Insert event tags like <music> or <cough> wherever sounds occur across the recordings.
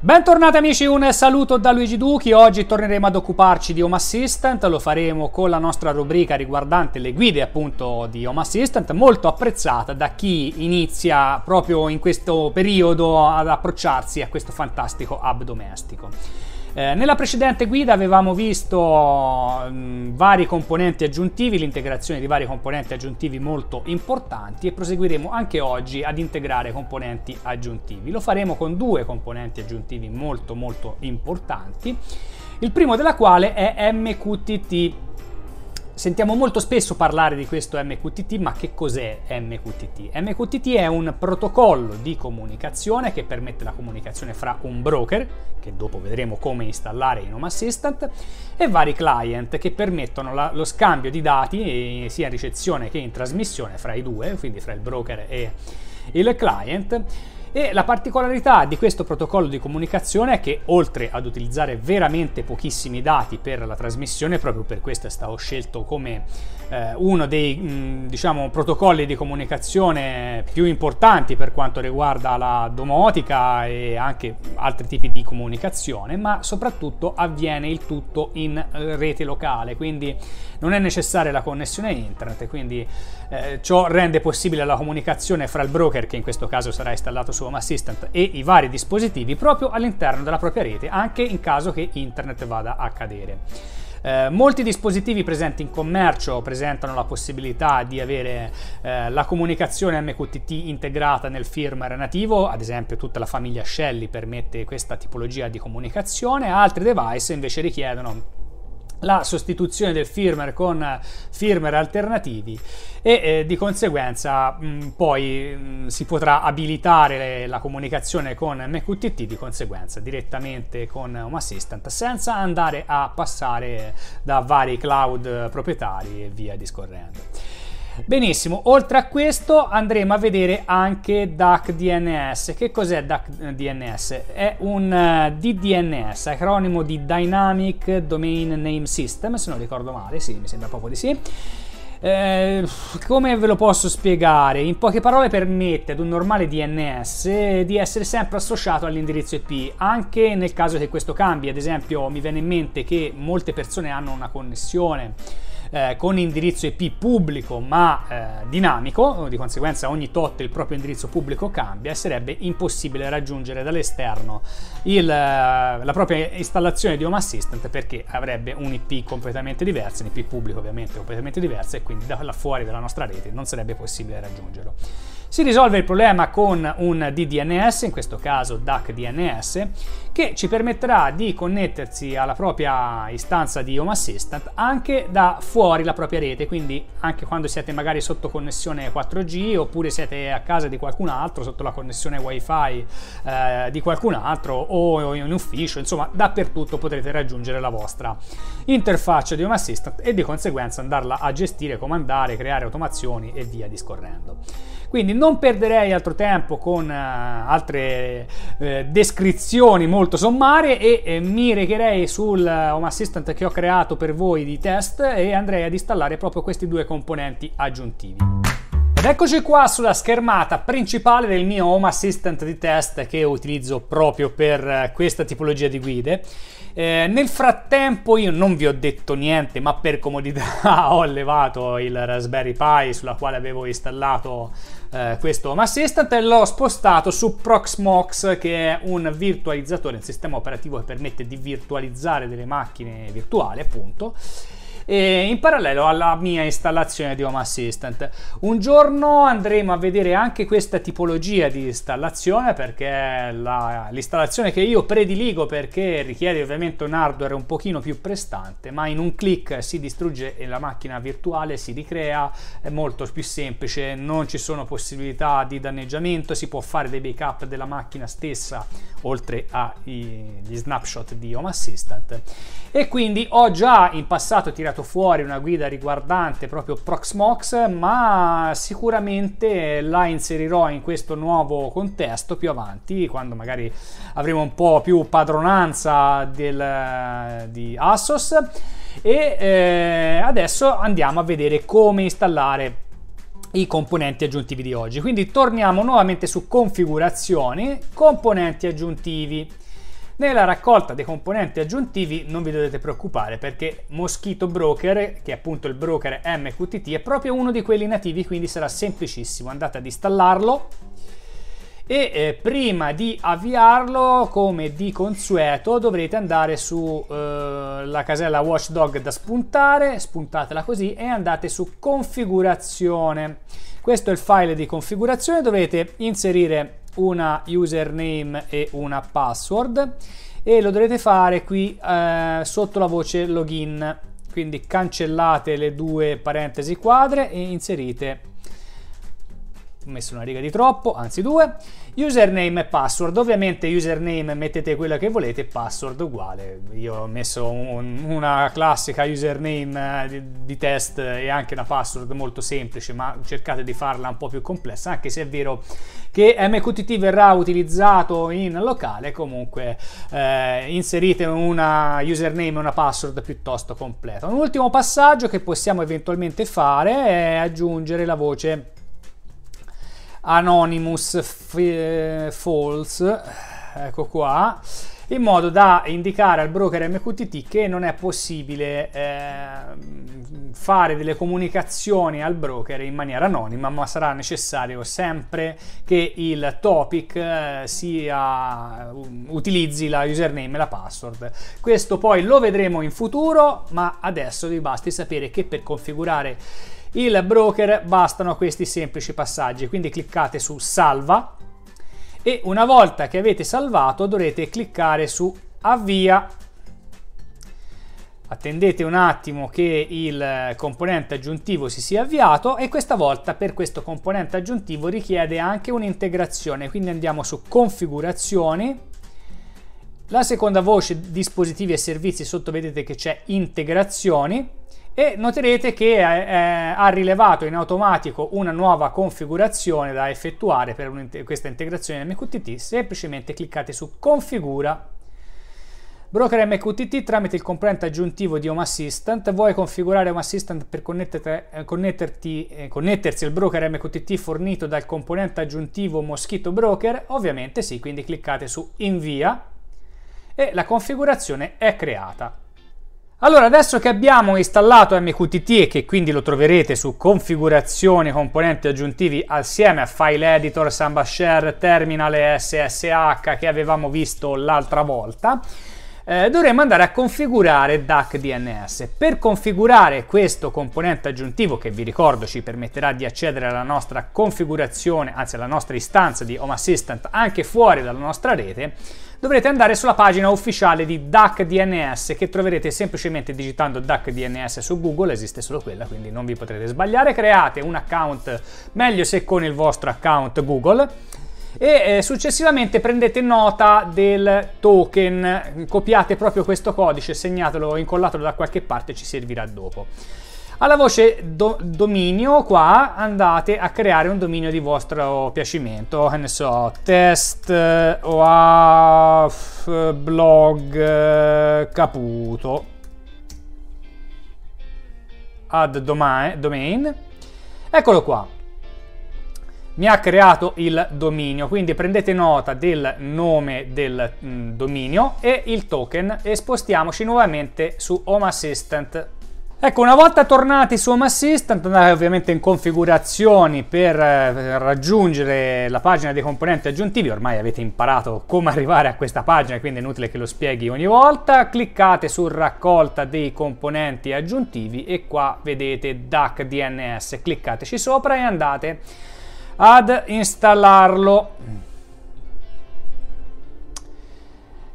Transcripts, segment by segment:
Bentornati amici, un saluto da Luigi Duchi, oggi torneremo ad occuparci di Home Assistant, lo faremo con la nostra rubrica riguardante le guide appunto di Home Assistant, molto apprezzata da chi inizia proprio in questo periodo ad approcciarsi a questo fantastico hub domestico. Eh, nella precedente guida avevamo visto mh, mm, vari componenti aggiuntivi, l'integrazione di vari componenti aggiuntivi molto importanti e proseguiremo anche oggi ad integrare componenti aggiuntivi. Lo faremo con due componenti aggiuntivi molto molto importanti, il primo della quale è MQTT Sentiamo molto spesso parlare di questo MQTT, ma che cos'è MQTT? MQTT è un protocollo di comunicazione che permette la comunicazione fra un broker, che dopo vedremo come installare in Home Assistant, e vari client che permettono la, lo scambio di dati sia in ricezione che in trasmissione fra i due, quindi fra il broker e il client e la particolarità di questo protocollo di comunicazione è che oltre ad utilizzare veramente pochissimi dati per la trasmissione, proprio per questo è stato scelto come eh, uno dei mh, mm, diciamo, protocolli di comunicazione più importanti per quanto riguarda la domotica e anche altri tipi di comunicazione, ma soprattutto avviene il tutto in eh, rete locale, quindi non è necessaria la connessione internet, quindi eh, ciò rende possibile la comunicazione fra il broker, che in questo caso sarà installato su Home Assistant, e i vari dispositivi proprio all'interno della propria rete, anche in caso che internet vada a cadere. Eh, molti dispositivi presenti in commercio presentano la possibilità di avere eh, la comunicazione MQTT integrata nel firmware nativo, ad esempio tutta la famiglia Shelly permette questa tipologia di comunicazione, altri device invece richiedono la sostituzione del firmware con firmware alternativi e eh, di conseguenza mh, mm, poi mh, mm, si potrà abilitare le, la comunicazione con MQTT di conseguenza direttamente con Home Assistant senza andare a passare da vari cloud proprietari e via discorrendo. Benissimo, oltre a questo andremo a vedere anche DAC DNS. Che cos'è DAC DNS? È un eh, DDNS, acronimo di Dynamic Domain Name System, se non ricordo male, sì, mi sembra proprio di sì. Eh, come ve lo posso spiegare? In poche parole permette ad un normale DNS di essere sempre associato all'indirizzo IP, anche nel caso che questo cambi. Ad esempio, mi viene in mente che molte persone hanno una connessione eh, con indirizzo IP pubblico ma eh, dinamico, di conseguenza ogni tot il proprio indirizzo pubblico cambia e sarebbe impossibile raggiungere dall'esterno il, eh, la propria installazione di Home Assistant perché avrebbe un IP completamente diverso, un IP pubblico ovviamente completamente diverso e quindi da là fuori dalla nostra rete non sarebbe possibile raggiungerlo. Si risolve il problema con un DDNS, in questo caso DAC DNS, che ci permetterà di connettersi alla propria istanza di Home Assistant anche da fuori la propria rete, quindi anche quando siete magari sotto connessione 4G oppure siete a casa di qualcun altro sotto la connessione wifi eh, di qualcun altro o in ufficio, insomma dappertutto potrete raggiungere la vostra interfaccia di Home Assistant e di conseguenza andarla a gestire, comandare, creare automazioni e via discorrendo. Quindi non perderei altro tempo con eh, altre eh, descrizioni molto molto sommarie e eh, mi recherei sul eh, Home Assistant che ho creato per voi di test e andrei ad installare proprio questi due componenti aggiuntivi. Ed eccoci qua sulla schermata principale del mio Home Assistant di test che utilizzo proprio per eh, questa tipologia di guide. Eh, nel frattempo io non vi ho detto niente, ma per comodità <laughs> ho levato il Raspberry Pi sulla quale avevo installato eh, questo home assistant e l'ho spostato su Proxmox che è un virtualizzatore, un sistema operativo che permette di virtualizzare delle macchine virtuali appunto eh, in parallelo alla mia installazione di Home Assistant. Un giorno andremo a vedere anche questa tipologia di installazione perché la, l'installazione che io prediligo perché richiede ovviamente un hardware un pochino più prestante, ma in un clic si distrugge e la macchina virtuale si ricrea, è molto più semplice, non ci sono possibilità di danneggiamento, si può fare dei backup della macchina stessa oltre agli snapshot di Home Assistant. E quindi ho già in passato tirato tirato fuori una guida riguardante proprio Proxmox, ma sicuramente la inserirò in questo nuovo contesto più avanti, quando magari avremo un po' più padronanza del, eh, di Asos. E eh, adesso andiamo a vedere come installare i componenti aggiuntivi di oggi. Quindi torniamo nuovamente su configurazioni, componenti aggiuntivi nella raccolta dei componenti aggiuntivi non vi dovete preoccupare perché Moschito Broker, che è appunto il broker MQTT, è proprio uno di quelli nativi, quindi sarà semplicissimo. Andate ad installarlo e eh, prima di avviarlo come di consueto dovrete andare sulla eh, casella watchdog da spuntare spuntatela così e andate su configurazione questo è il file di configurazione dovete inserire una username e una password e lo dovrete fare qui eh, sotto la voce login quindi cancellate le due parentesi quadre e inserite messo una riga di troppo, anzi due. Username e password, ovviamente username mettete quella che volete, password uguale. Io ho messo un, una classica username eh, di, di, test e anche una password molto semplice, ma cercate di farla un po' più complessa, anche se è vero che MQTT verrà utilizzato in locale, comunque eh, inserite una username e una password piuttosto completa. Un ultimo passaggio che possiamo eventualmente fare è aggiungere la voce Anonymous f- eh, False, ecco qua, in modo da indicare al broker MQTT che non è possibile eh, fare delle comunicazioni al broker in maniera anonima, ma sarà necessario sempre che il topic eh, sia, um, utilizzi la username e la password. Questo poi lo vedremo in futuro, ma adesso vi basti sapere che per configurare il broker bastano questi semplici passaggi, quindi cliccate su salva e una volta che avete salvato dovrete cliccare su avvia attendete un attimo che il componente aggiuntivo si sia avviato e questa volta per questo componente aggiuntivo richiede anche un'integrazione quindi andiamo su configurazioni la seconda voce dispositivi e servizi sotto vedete che c'è integrazioni e noterete che eh, eh, ha rilevato in automatico una nuova configurazione da effettuare per in questa integrazione MQTT, semplicemente cliccate su configura Broker MQTT tramite il componente aggiuntivo di Home Assistant vuoi configurare Home Assistant per eh, eh, connettersi al broker MQTT fornito dal componente aggiuntivo Moschito Broker? Ovviamente sì, quindi cliccate su invia e la configurazione è creata. Allora, adesso che abbiamo installato MQTT e che quindi lo troverete su configurazione componenti aggiuntivi assieme a file editor, samba share, terminal SSH che avevamo visto l'altra volta, eh, dovremo andare a configurare DAC DNS. Per configurare questo componente aggiuntivo che vi ricordo ci permetterà di accedere alla nostra configurazione, anzi alla nostra istanza di Home Assistant anche fuori dalla nostra rete, dovrete andare sulla pagina ufficiale di DuckDNS che troverete semplicemente digitando DuckDNS su Google, esiste solo quella, quindi non vi potrete sbagliare. Create un account, meglio se con il vostro account Google e eh, successivamente prendete nota del token, copiate proprio questo codice, segnatelo, incollatelo da qualche parte, ci servirà dopo. Alla voce do, dominio qua andate a creare un dominio di vostro piacimento, che ne so, test eh, oaf blog eh, caputo add domain, domain. Eccolo qua. Mi ha creato il dominio, quindi prendete nota del nome del mm, dominio e il token e spostiamoci nuovamente su Home Assistant Ecco, una volta tornati su Home Assistant, andate ovviamente in configurazioni eh, per raggiungere la pagina dei componenti aggiuntivi, ormai avete imparato come arrivare a questa pagina, quindi è inutile che lo spieghi ogni volta, cliccate su raccolta dei componenti aggiuntivi e qua vedete DAC DNS, cliccateci sopra e andate ad installarlo.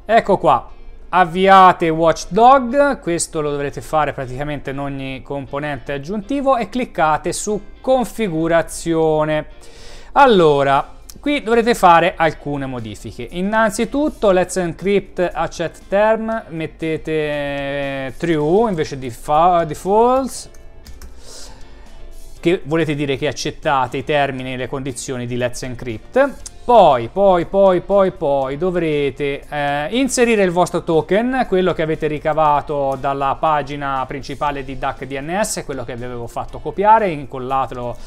Ecco qua, avviate Watchdog, questo lo dovrete fare praticamente in ogni componente aggiuntivo e cliccate su configurazione. Allora, qui dovrete fare alcune modifiche. Innanzitutto let's encrypt Accept term, mettete eh, true invece di, di false che volete dire che accettate i termini e le condizioni di let's encrypt poi, poi, poi, poi, poi dovrete eh, inserire il vostro token, quello che avete ricavato dalla pagina principale di DAC DNS, quello che vi avevo fatto copiare, incollatelo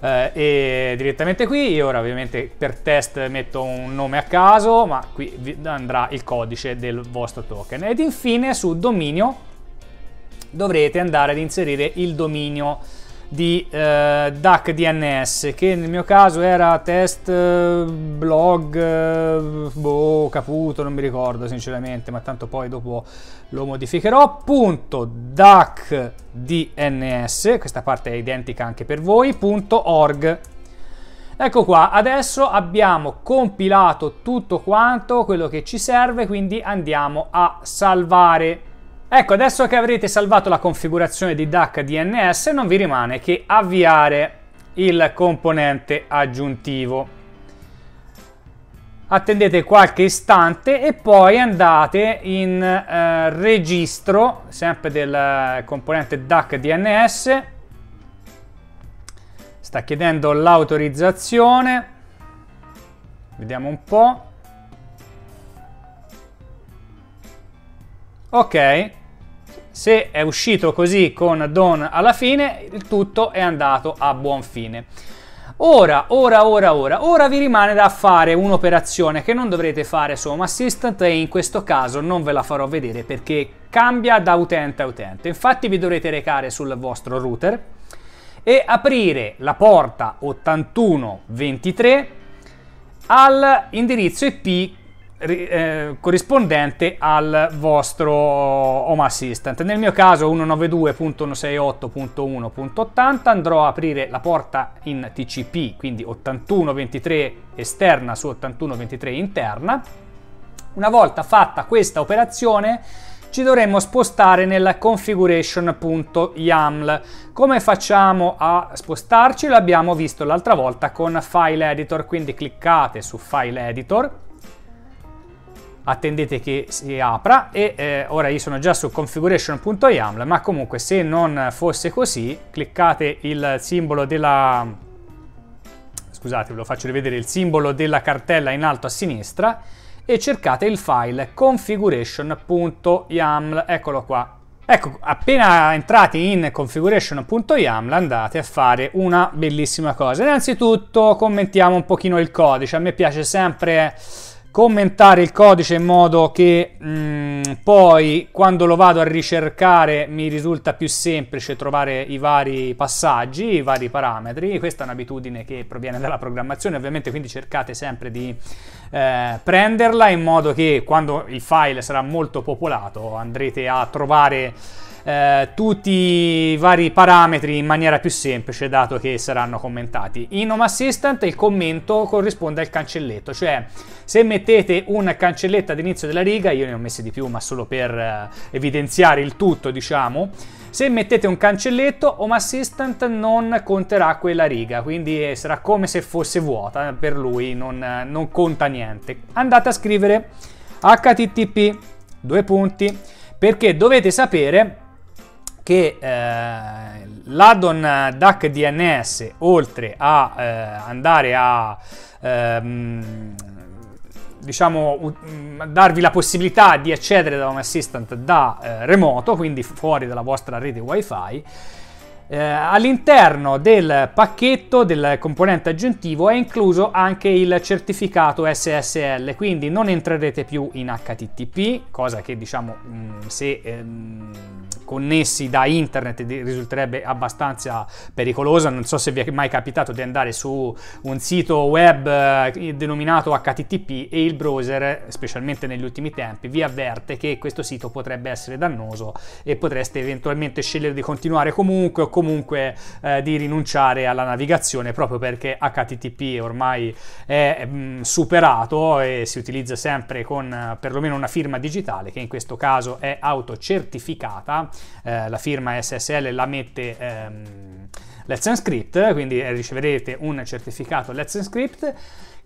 eh, e direttamente qui. Io ora ovviamente per test metto un nome a caso, ma qui andrà il codice del vostro token. Ed infine su dominio dovrete andare ad inserire il dominio di eh, DAC DNS che nel mio caso era test eh, blog eh, boh caputo non mi ricordo sinceramente ma tanto poi dopo lo modificherò punto DAC DNS questa parte è identica anche per voi punto org ecco qua adesso abbiamo compilato tutto quanto quello che ci serve quindi andiamo a salvare Ecco, adesso che avrete salvato la configurazione di DAC DNS non vi rimane che avviare il componente aggiuntivo. Attendete qualche istante e poi andate in eh, registro, sempre del eh, componente DAC DNS. Sta chiedendo l'autorizzazione. Vediamo un po'. ok se è uscito così con Don alla fine il tutto è andato a buon fine ora ora ora ora ora vi rimane da fare un'operazione che non dovrete fare su Home Assistant e in questo caso non ve la farò vedere perché cambia da utente a utente infatti vi dovrete recare sul vostro router e aprire la porta 8123 all'indirizzo IP eh, corrispondente al vostro Home Assistant. Nel mio caso 192.168.1.80 andrò a aprire la porta in TCP, quindi 8123 esterna su 8123 interna. Una volta fatta questa operazione ci dovremmo spostare nella configuration.yaml. Come facciamo a spostarci? L'abbiamo visto l'altra volta con File Editor, quindi cliccate su File Editor attendete che si apra e eh, ora io sono già su configuration.yaml ma comunque se non fosse così cliccate il simbolo della scusate ve lo faccio rivedere il simbolo della cartella in alto a sinistra e cercate il file configuration.yaml eccolo qua Ecco, appena entrati in configuration.yaml andate a fare una bellissima cosa. Innanzitutto commentiamo un pochino il codice. A me piace sempre commentare il codice in modo che mh, mm, poi quando lo vado a ricercare mi risulta più semplice trovare i vari passaggi, i vari parametri. Questa è un'abitudine che proviene dalla programmazione, ovviamente quindi cercate sempre di eh, prenderla in modo che quando il file sarà molto popolato andrete a trovare eh, tutti i vari parametri in maniera più semplice dato che saranno commentati. In Home Assistant il commento corrisponde al cancelletto, cioè se mettete una cancelletta all'inizio della riga, io ne ho messi di più ma solo per eh, evidenziare il tutto diciamo, se mettete un cancelletto, Home Assistant non conterà quella riga, quindi eh, sarà come se fosse vuota per lui, non, eh, non conta niente. Andate a scrivere http due punti perché dovete sapere che eh, l'ADON DAC DNS, oltre a eh, andare a ehm, diciamo, uh, darvi la possibilità di accedere da un Assistant da eh, remoto, quindi fuori dalla vostra rete WiFi, eh, all'interno del pacchetto del componente aggiuntivo è incluso anche il certificato SSL, quindi non entrerete più in HTTP, cosa che diciamo mh, mm, se ehm, connessi da internet risulterebbe abbastanza pericolosa. Non so se vi è mai capitato di andare su un sito web eh, denominato HTTP e il browser, specialmente negli ultimi tempi, vi avverte che questo sito potrebbe essere dannoso e potreste eventualmente scegliere di continuare comunque comunque eh, di rinunciare alla navigazione proprio perché HTTP ormai è mh, mm, superato e si utilizza sempre con eh, perlomeno una firma digitale che in questo caso è autocertificata, eh, la firma SSL la mette... Ehm, Let's Encrypt, quindi eh, riceverete un certificato Let's Encrypt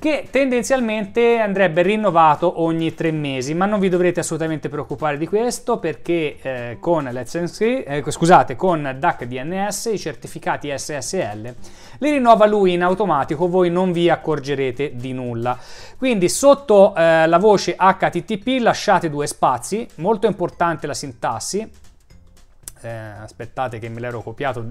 che tendenzialmente andrebbe rinnovato ogni tre mesi, ma non vi dovrete assolutamente preoccupare di questo perché eh, con, Let's eh, scusate, con DAC DNS i certificati SSL li rinnova lui in automatico, voi non vi accorgerete di nulla. Quindi sotto eh, la voce HTTP lasciate due spazi, molto importante la sintassi, eh, aspettate che me l'ero copiato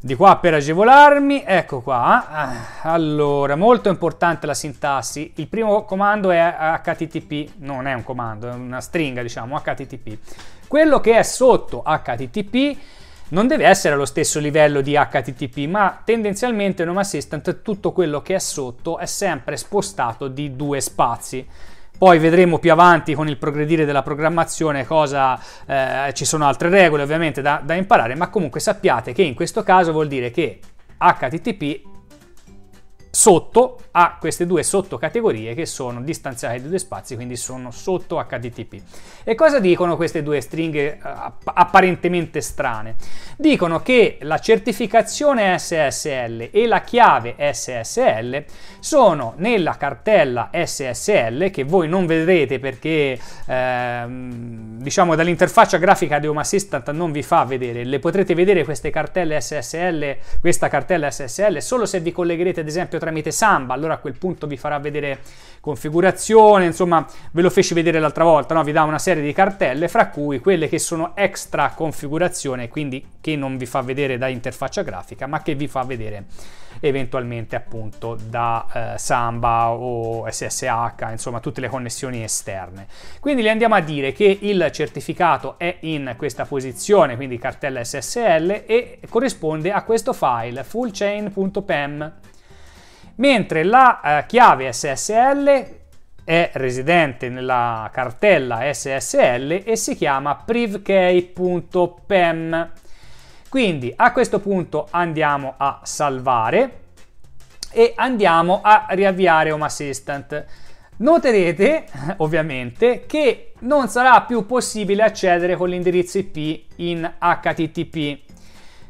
di qua per agevolarmi, ecco qua, ah, allora molto importante la sintassi, il primo comando è http, non è un comando, è una stringa diciamo http, quello che è sotto http non deve essere allo stesso livello di http, ma tendenzialmente in Home Assistant tutto quello che è sotto è sempre spostato di due spazi, poi vedremo più avanti con il progredire della programmazione cosa eh, ci sono altre regole ovviamente da, da imparare, ma comunque sappiate che in questo caso vuol dire che HTTP sotto a queste due sottocategorie che sono distanziate da due spazi, quindi sono sotto HTTP. E cosa dicono queste due stringhe eh, apparentemente strane? Dicono che la certificazione SSL e la chiave SSL sono nella cartella SSL che voi non vedrete perché ehm, diciamo dall'interfaccia grafica di Home Assistant non vi fa vedere, le potrete vedere queste cartelle SSL, questa cartella SSL solo se vi collegherete ad esempio tra tramite Samba, allora a quel punto vi farà vedere configurazione, insomma ve lo feci vedere l'altra volta, no? vi dà una serie di cartelle fra cui quelle che sono extra configurazione, quindi che non vi fa vedere da interfaccia grafica ma che vi fa vedere eventualmente appunto da eh, Samba o SSH, insomma tutte le connessioni esterne. Quindi le andiamo a dire che il certificato è in questa posizione, quindi cartella SSL e corrisponde a questo file fullchain.pem mentre la eh, chiave SSL è residente nella cartella SSL e si chiama privkey.pem. Quindi a questo punto andiamo a salvare e andiamo a riavviare Home Assistant. Noterete <laughs> ovviamente che non sarà più possibile accedere con l'indirizzo IP in HTTP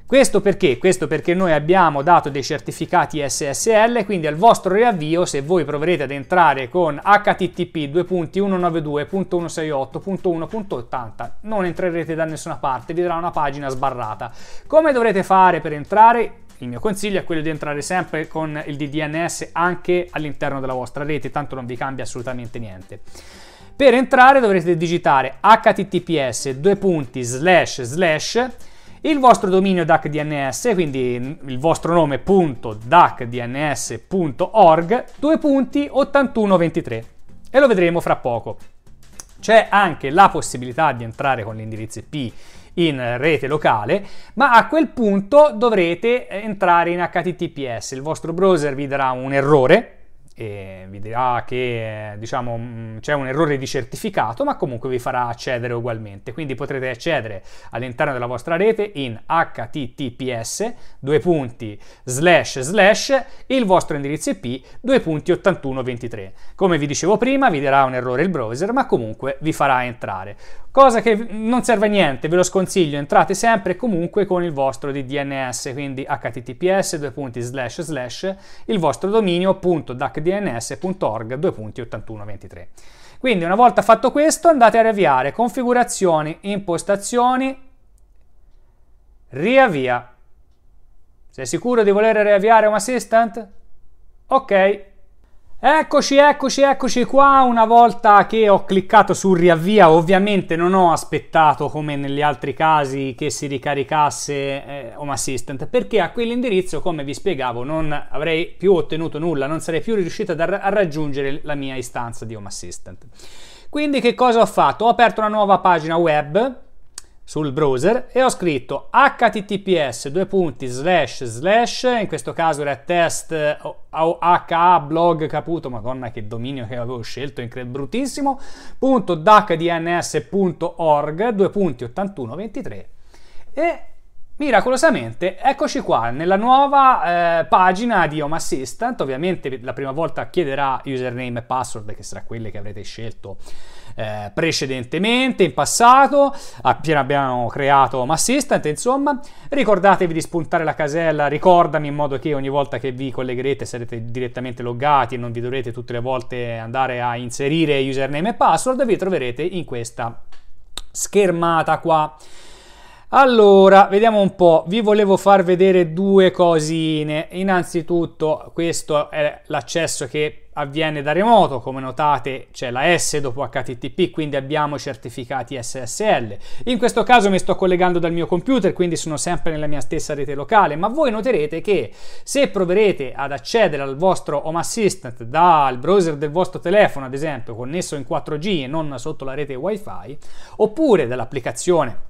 questo perché? Questo perché noi abbiamo dato dei certificati SSL, quindi al vostro riavvio, se voi proverete ad entrare con http 2.192.168.1.80, non entrerete da nessuna parte, vi darà una pagina sbarrata. Come dovrete fare per entrare? il mio consiglio è quello di entrare sempre con il DDNS anche all'interno della vostra rete, tanto non vi cambia assolutamente niente. Per entrare dovrete digitare https://slash il vostro dominio DACDNS, quindi il vostro nome punto dacdns.org, 2 punti 8123 e lo vedremo fra poco. C'è anche la possibilità di entrare con l'indirizzo IP in rete locale, ma a quel punto dovrete entrare in HTTPS, il vostro browser vi darà un errore e vi dirà che diciamo, mm, c'è un errore di certificato, ma comunque vi farà accedere ugualmente. Quindi potrete accedere all'interno della vostra rete in https due punti slash slash il vostro indirizzo IP 2.8123. Come vi dicevo prima, vi darà un errore il browser, ma comunque vi farà entrare. Cosa che non serve a niente, ve lo sconsiglio, entrate sempre comunque con il vostro DNS, quindi https due punti slash slash il vostro dominio.duckdb dns.org 2.8123. Quindi una volta fatto questo andate a riavviare configurazioni, impostazioni, riavvia. Sei sicuro di voler riavviare un Assistant? Ok, Eccoci, eccoci, eccoci qua. Una volta che ho cliccato sul riavvia, ovviamente non ho aspettato come negli altri casi che si ricaricasse eh, Home Assistant, perché a quell'indirizzo, come vi spiegavo, non avrei più ottenuto nulla, non sarei più riuscito ra- a raggiungere la mia istanza di Home Assistant. Quindi che cosa ho fatto? Ho aperto una nuova pagina web sul browser e ho scritto https due punti slash slash in questo caso era test oh, eh, ha blog caputo madonna che dominio che avevo scelto bruttissimo punto dhdns.org due punti 8123 e Miracolosamente, eccoci qua nella nuova eh, pagina di Home Assistant. Ovviamente la prima volta chiederà username e password, che sarà quelle che avrete scelto eh, precedentemente, in passato, appena abbiamo creato Massistant, insomma. Ricordatevi di spuntare la casella ricordami in modo che ogni volta che vi collegherete sarete direttamente loggati e non vi dovrete tutte le volte andare a inserire username e password, vi troverete in questa schermata qua. Allora, vediamo un po', vi volevo far vedere due cosine. Innanzitutto, questo è l'accesso che avviene da remoto, come notate c'è la S dopo HTTP, quindi abbiamo certificati SSL. In questo caso mi sto collegando dal mio computer, quindi sono sempre nella mia stessa rete locale, ma voi noterete che se proverete ad accedere al vostro Home Assistant dal browser del vostro telefono, ad esempio, connesso in 4G e non sotto la rete WiFi, oppure dall'applicazione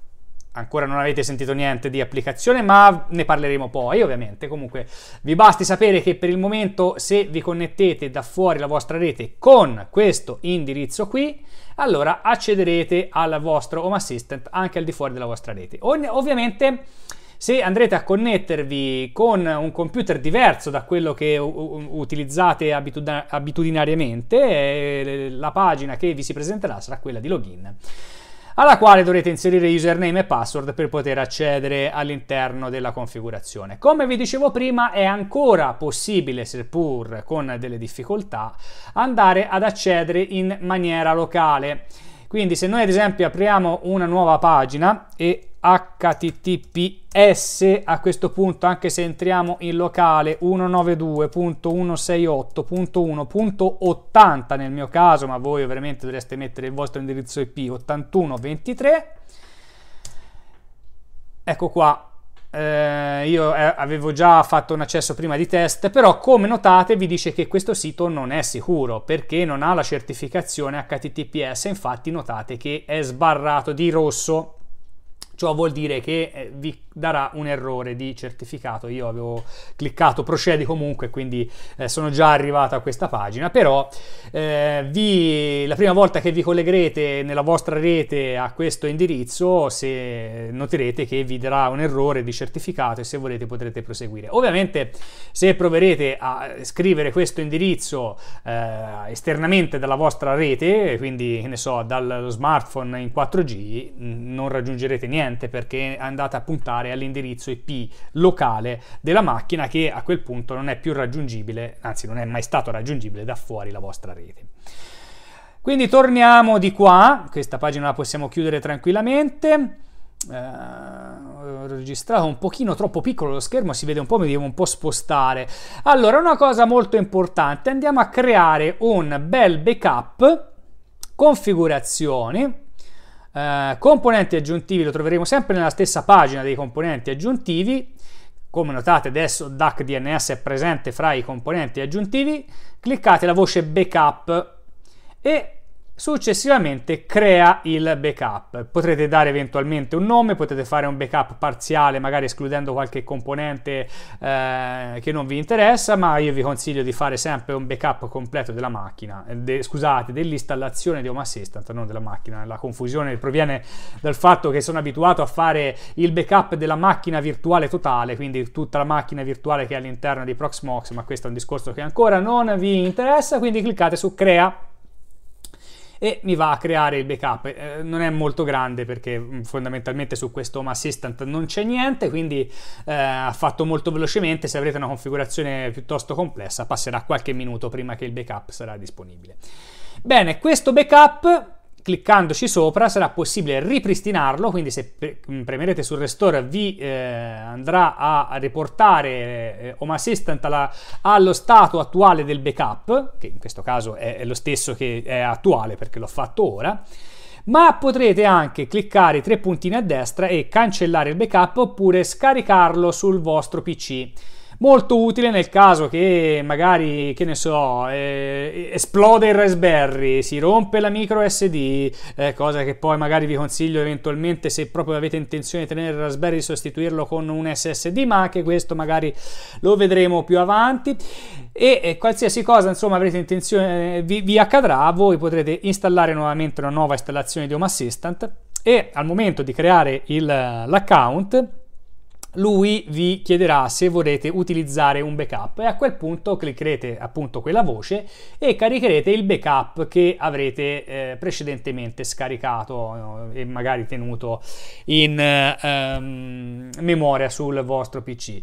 ancora non avete sentito niente di applicazione, ma ne parleremo poi, ovviamente. Comunque vi basti sapere che per il momento se vi connettete da fuori la vostra rete con questo indirizzo qui, allora accederete al vostro Home Assistant anche al di fuori della vostra rete. ovviamente se andrete a connettervi con un computer diverso da quello che utilizzate abitudinariamente, eh, la pagina che vi si presenterà sarà quella di login alla quale dovrete inserire username e password per poter accedere all'interno della configurazione. Come vi dicevo prima è ancora possibile, seppur con delle difficoltà, andare ad accedere in maniera locale. Quindi se noi ad esempio apriamo una nuova pagina e https a questo punto anche se entriamo in locale 192.168.1.80 nel mio caso ma voi ovviamente dovreste mettere il vostro indirizzo IP 8123 ecco qua eh, io eh, avevo già fatto un accesso prima di test però come notate vi dice che questo sito non è sicuro perché non ha la certificazione https infatti notate che è sbarrato di rosso Ciò vuol dire che eh, vi darà un errore di certificato. Io avevo cliccato procedi comunque, quindi eh, sono già arrivato a questa pagina, però eh, vi, la prima volta che vi collegherete nella vostra rete a questo indirizzo, se noterete che vi darà un errore di certificato e se volete potrete proseguire. Ovviamente se proverete a scrivere questo indirizzo eh, esternamente dalla vostra rete, quindi ne so, dallo smartphone in 4G, non raggiungerete niente perché andate a puntare andare all'indirizzo IP locale della macchina che a quel punto non è più raggiungibile, anzi non è mai stato raggiungibile da fuori la vostra rete. Quindi torniamo di qua, questa pagina la possiamo chiudere tranquillamente. Eh, ho registrato un pochino troppo piccolo lo schermo, si vede un po', mi devo un po' spostare. Allora, una cosa molto importante, andiamo a creare un bel backup configurazioni eh, componenti aggiuntivi lo troveremo sempre nella stessa pagina dei componenti aggiuntivi. Come notate adesso DAC DNS è presente fra i componenti aggiuntivi. Cliccate la voce backup e Successivamente crea il backup. Potrete dare eventualmente un nome, potete fare un backup parziale, magari escludendo qualche componente eh, che non vi interessa, ma io vi consiglio di fare sempre un backup completo della macchina, de, scusate, dell'installazione di Home Assistant, non della macchina. La confusione proviene dal fatto che sono abituato a fare il backup della macchina virtuale totale, quindi tutta la macchina virtuale che è all'interno di Proxmox, ma questo è un discorso che ancora non vi interessa, quindi cliccate su crea e mi va a creare il backup. Eh, non è molto grande perché mm, fondamentalmente su questo Home Assistant non c'è niente, quindi eh, ha eh, fatto molto velocemente. Se avrete una configurazione piuttosto complessa passerà qualche minuto prima che il backup sarà disponibile. Bene, questo backup cliccandoci sopra sarà possibile ripristinarlo, quindi se mm, premerete sul restore vi eh, andrà a riportare eh, Home Assistant alla, allo stato attuale del backup, che in questo caso è, è lo stesso che è attuale perché l'ho fatto ora, ma potrete anche cliccare i tre puntini a destra e cancellare il backup oppure scaricarlo sul vostro PC molto utile nel caso che magari, che ne so, eh, esplode il Raspberry, si rompe la micro SD, eh, cosa che poi magari vi consiglio eventualmente se proprio avete intenzione di tenere il Raspberry di sostituirlo con un SSD, ma anche questo magari lo vedremo più avanti. E, e eh, qualsiasi cosa insomma avrete intenzione eh, vi, vi accadrà, voi potrete installare nuovamente una nuova installazione di Home Assistant e al momento di creare il, eh, l'account lui vi chiederà se vorrete utilizzare un backup e a quel punto cliccherete appunto quella voce e caricherete il backup che avrete eh, precedentemente scaricato eh, e magari tenuto in eh, um, memoria sul vostro PC.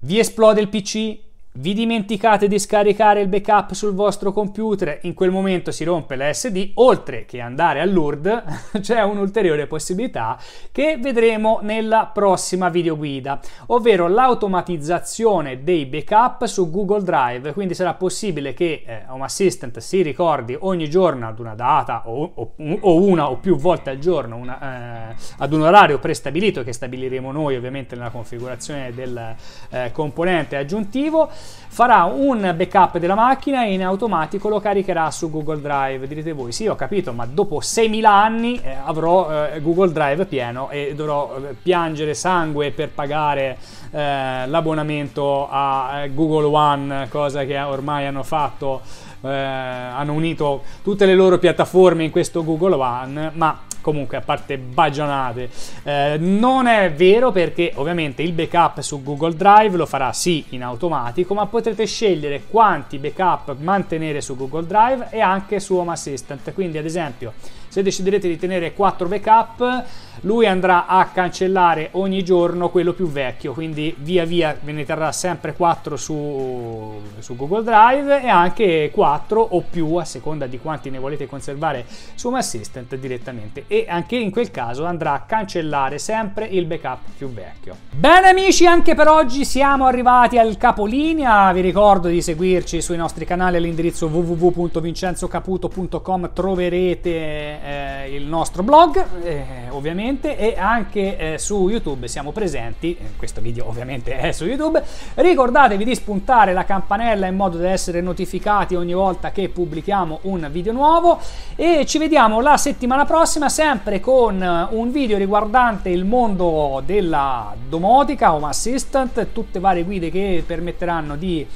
Vi esplode il PC? vi dimenticate di scaricare il backup sul vostro computer, in quel momento si rompe la SD, oltre che andare all'URD <laughs> c'è un'ulteriore possibilità che vedremo nella prossima videoguida, ovvero l'automatizzazione dei backup su Google Drive, quindi sarà possibile che eh, Home Assistant si ricordi ogni giorno ad una data o, o, o una o più volte al giorno una, eh, ad un orario prestabilito che stabiliremo noi ovviamente nella configurazione del eh, componente aggiuntivo farà un backup della macchina e in automatico lo caricherà su Google Drive. Direte voi, sì ho capito, ma dopo 6.000 anni eh, avrò eh, Google Drive pieno e dovrò eh, piangere sangue per pagare eh, l'abbonamento a eh, Google One, cosa che ormai hanno fatto, eh, hanno unito tutte le loro piattaforme in questo Google One, ma comunque a parte bagionate. Eh, non è vero perché ovviamente il backup su Google Drive lo farà sì in automatico, ma potrete scegliere quanti backup mantenere su Google Drive e anche su Home Assistant. Quindi ad esempio se deciderete di tenere 4 backup, lui andrà a cancellare ogni giorno quello più vecchio, quindi via via ve ne terrà sempre 4 su, su Google Drive e anche 4 o più a seconda di quanti ne volete conservare su Home Assistant direttamente e anche in quel caso andrà a cancellare sempre il backup più vecchio. Bene amici, anche per oggi siamo arrivati al capolinea, vi ricordo di seguirci sui nostri canali all'indirizzo www.vincenzocaputo.com troverete eh, il nostro blog, eh, ovviamente, e anche eh, su YouTube siamo presenti. Eh, questo video ovviamente è su YouTube. Ricordatevi di spuntare la campanella in modo da essere notificati ogni volta che pubblichiamo un video nuovo e ci vediamo la settimana prossima sempre con eh, un video riguardante il mondo della domotica, home assistant, tutte varie guide che permetteranno di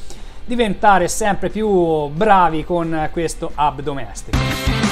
diventare sempre più bravi con questo hub domestico.